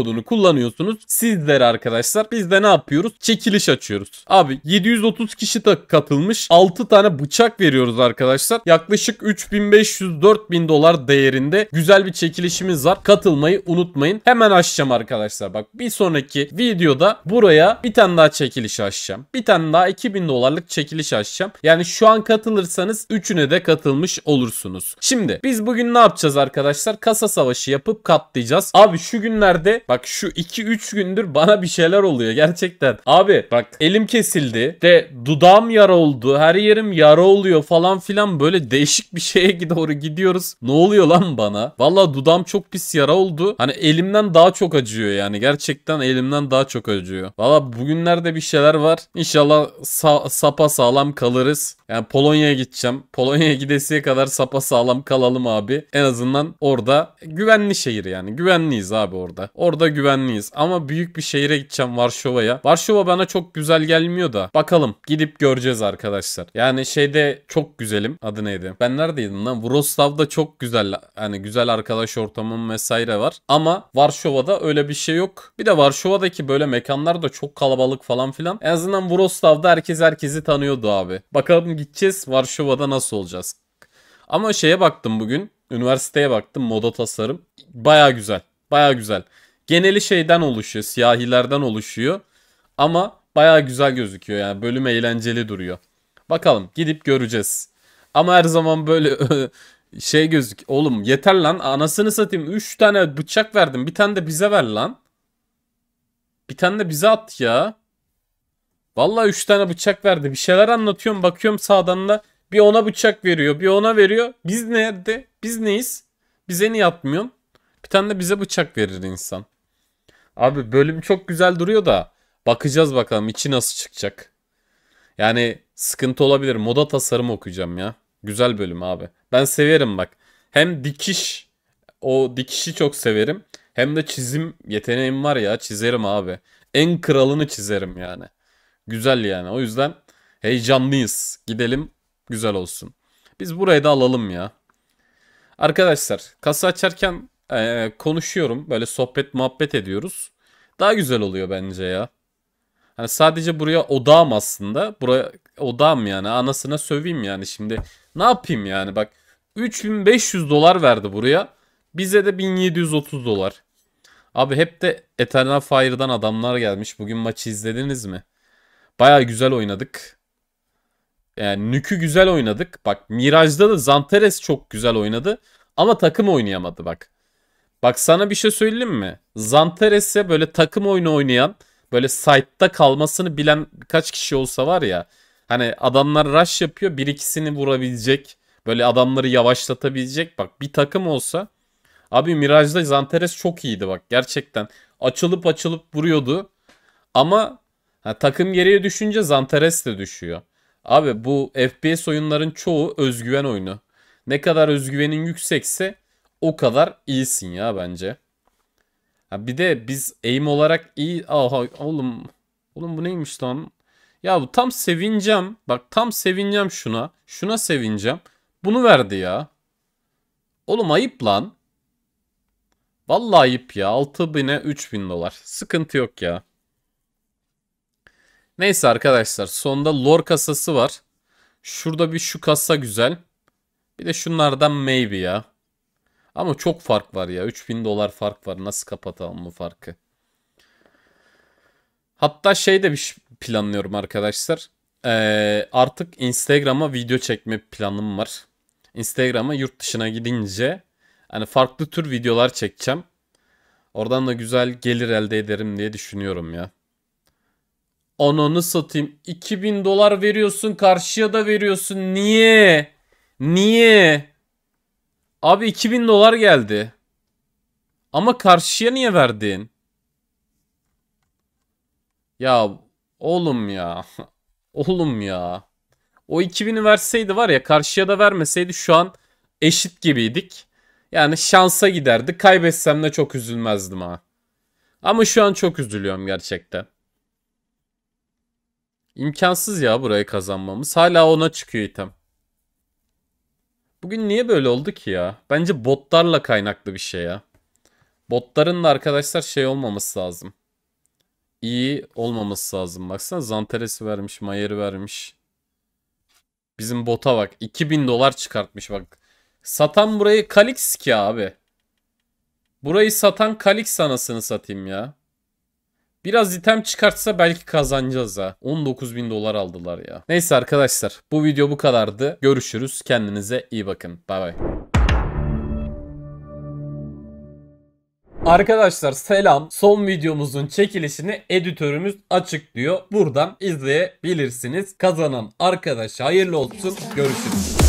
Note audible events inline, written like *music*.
kodunu kullanıyorsunuz. Sizler arkadaşlar biz de ne yapıyoruz? Çekiliş açıyoruz. Abi 730 kişi de katılmış. 6 tane bıçak veriyoruz arkadaşlar. Yaklaşık 3500-4000 dolar değerinde güzel bir çekilişimiz var. Katılmayı unutmayın. Hemen açacağım arkadaşlar. Bak bir sonraki videoda buraya bir tane daha çekiliş açacağım. Bir tane daha 2000 dolarlık çekiliş açacağım. Yani şu an katılırsanız 3'üne de katılmış olursunuz. Şimdi biz bugün ne yapacağız arkadaşlar? Kasa savaşı yapıp katlayacağız. Abi şu günlerde Bak şu 2-3 gündür bana bir şeyler oluyor gerçekten. Abi bak elim kesildi. De dudağım yara oldu. Her yerim yara oluyor falan filan. Böyle değişik bir şeye *laughs* doğru gidiyoruz. Ne oluyor lan bana? Valla dudağım çok pis yara oldu. Hani elimden daha çok acıyor yani. Gerçekten elimden daha çok acıyor. Valla bugünlerde bir şeyler var. İnşallah sa sapa sağlam kalırız. Yani Polonya'ya gideceğim. *laughs* Polonya'ya gidesiye kadar sapa sağlam kalalım abi. En azından orada güvenli şehir yani. Güvenliyiz abi orada. Orada Orada güvenliyiz. Ama büyük bir şehire gideceğim Varşova'ya. Varşova bana çok güzel gelmiyor da. Bakalım gidip göreceğiz arkadaşlar. Yani şeyde çok güzelim. Adı neydi? Ben neredeydim lan? Vroslav'da çok güzel. Yani güzel arkadaş ortamım vesaire var. Ama Varşova'da öyle bir şey yok. Bir de Varşova'daki böyle mekanlar da çok kalabalık falan filan. En azından Vroslav'da herkes herkesi tanıyordu abi. Bakalım gideceğiz Varşova'da nasıl olacağız. Ama şeye baktım bugün. Üniversiteye baktım moda tasarım. Baya güzel. Baya güzel geneli şeyden oluşuyor. Siyahilerden oluşuyor. Ama baya güzel gözüküyor yani. Bölüm eğlenceli duruyor. Bakalım gidip göreceğiz. Ama her zaman böyle *laughs* şey gözük. Oğlum yeter lan anasını satayım. 3 tane bıçak verdim. Bir tane de bize ver lan. Bir tane de bize at ya. Vallahi 3 tane bıçak verdi. Bir şeyler anlatıyorum. Bakıyorum sağdan da bir ona bıçak veriyor. Bir ona veriyor. Biz nerede? Biz neyiz? Bize niye atmıyorsun? Bir tane de bize bıçak verir insan. Abi bölüm çok güzel duruyor da bakacağız bakalım içi nasıl çıkacak. Yani sıkıntı olabilir. Moda tasarımı okuyacağım ya. Güzel bölüm abi. Ben severim bak. Hem dikiş o dikişi çok severim. Hem de çizim yeteneğim var ya çizerim abi. En kralını çizerim yani. Güzel yani. O yüzden heyecanlıyız. Gidelim güzel olsun. Biz burayı da alalım ya. Arkadaşlar kasa açarken e, konuşuyorum. Böyle sohbet muhabbet ediyoruz. Daha güzel oluyor bence ya. Hani sadece buraya odağım aslında. Buraya odağım yani. Anasına söveyim yani şimdi. Ne yapayım yani bak. 3500 dolar verdi buraya. Bize de 1730 dolar. Abi hep de Eternal Fire'dan adamlar gelmiş. Bugün maçı izlediniz mi? Baya güzel oynadık. Yani Nük'ü güzel oynadık. Bak Miraj'da da Zanteres çok güzel oynadı. Ama takım oynayamadı bak. Bak sana bir şey söyleyeyim mi? Zantares'e böyle takım oyunu oynayan böyle site'da kalmasını bilen kaç kişi olsa var ya. Hani adamlar rush yapıyor bir ikisini vurabilecek. Böyle adamları yavaşlatabilecek. Bak bir takım olsa. Abi Mirage'da Zanteres çok iyiydi bak gerçekten. Açılıp açılıp vuruyordu. Ama ha, takım geriye düşünce Zanteres de düşüyor. Abi bu FPS oyunların çoğu özgüven oyunu. Ne kadar özgüvenin yüksekse o kadar iyisin ya bence. Ha bir de biz aim olarak iyi... Aha oğlum. Oğlum bu neymiş lan? Ya bu tam sevineceğim. Bak tam sevineceğim şuna. Şuna sevineceğim. Bunu verdi ya. Oğlum ayıp lan. Vallahi ayıp ya. 6000'e 3000 dolar. Sıkıntı yok ya. Neyse arkadaşlar. Sonda lore kasası var. Şurada bir şu kasa güzel. Bir de şunlardan maybe ya. Ama çok fark var ya. 3000 dolar fark var. Nasıl kapatalım bu farkı? Hatta şey de bir planlıyorum arkadaşlar. Ee, artık Instagram'a video çekme planım var. Instagram'a yurt dışına gidince hani farklı tür videolar çekeceğim. Oradan da güzel gelir elde ederim diye düşünüyorum ya. Ananı satayım. 2000 dolar veriyorsun karşıya da veriyorsun. Niye? Niye? Abi 2000 dolar geldi. Ama karşıya niye verdin? Ya oğlum ya. *laughs* oğlum ya. O 2000'i verseydi var ya karşıya da vermeseydi şu an eşit gibiydik. Yani şansa giderdi. Kaybetsem de çok üzülmezdim ha. Ama şu an çok üzülüyorum gerçekten. İmkansız ya burayı kazanmamız. Hala ona çıkıyor item. Bugün niye böyle oldu ki ya? Bence botlarla kaynaklı bir şey ya. Botların da arkadaşlar şey olmaması lazım. İyi olmaması lazım. Baksana Zanteres'i vermiş, Mayer'i vermiş. Bizim bota bak. 2000 dolar çıkartmış bak. Satan burayı Kalix ki abi. Burayı satan Kalix anasını satayım ya. Biraz item çıkartsa belki kazanacağız ha. 19 bin dolar aldılar ya. Neyse arkadaşlar bu video bu kadardı. Görüşürüz. Kendinize iyi bakın. Bay bay. Arkadaşlar selam. Son videomuzun çekilişini editörümüz açık diyor. Buradan izleyebilirsiniz. Kazanan arkadaş hayırlı olsun. Görüşürüz.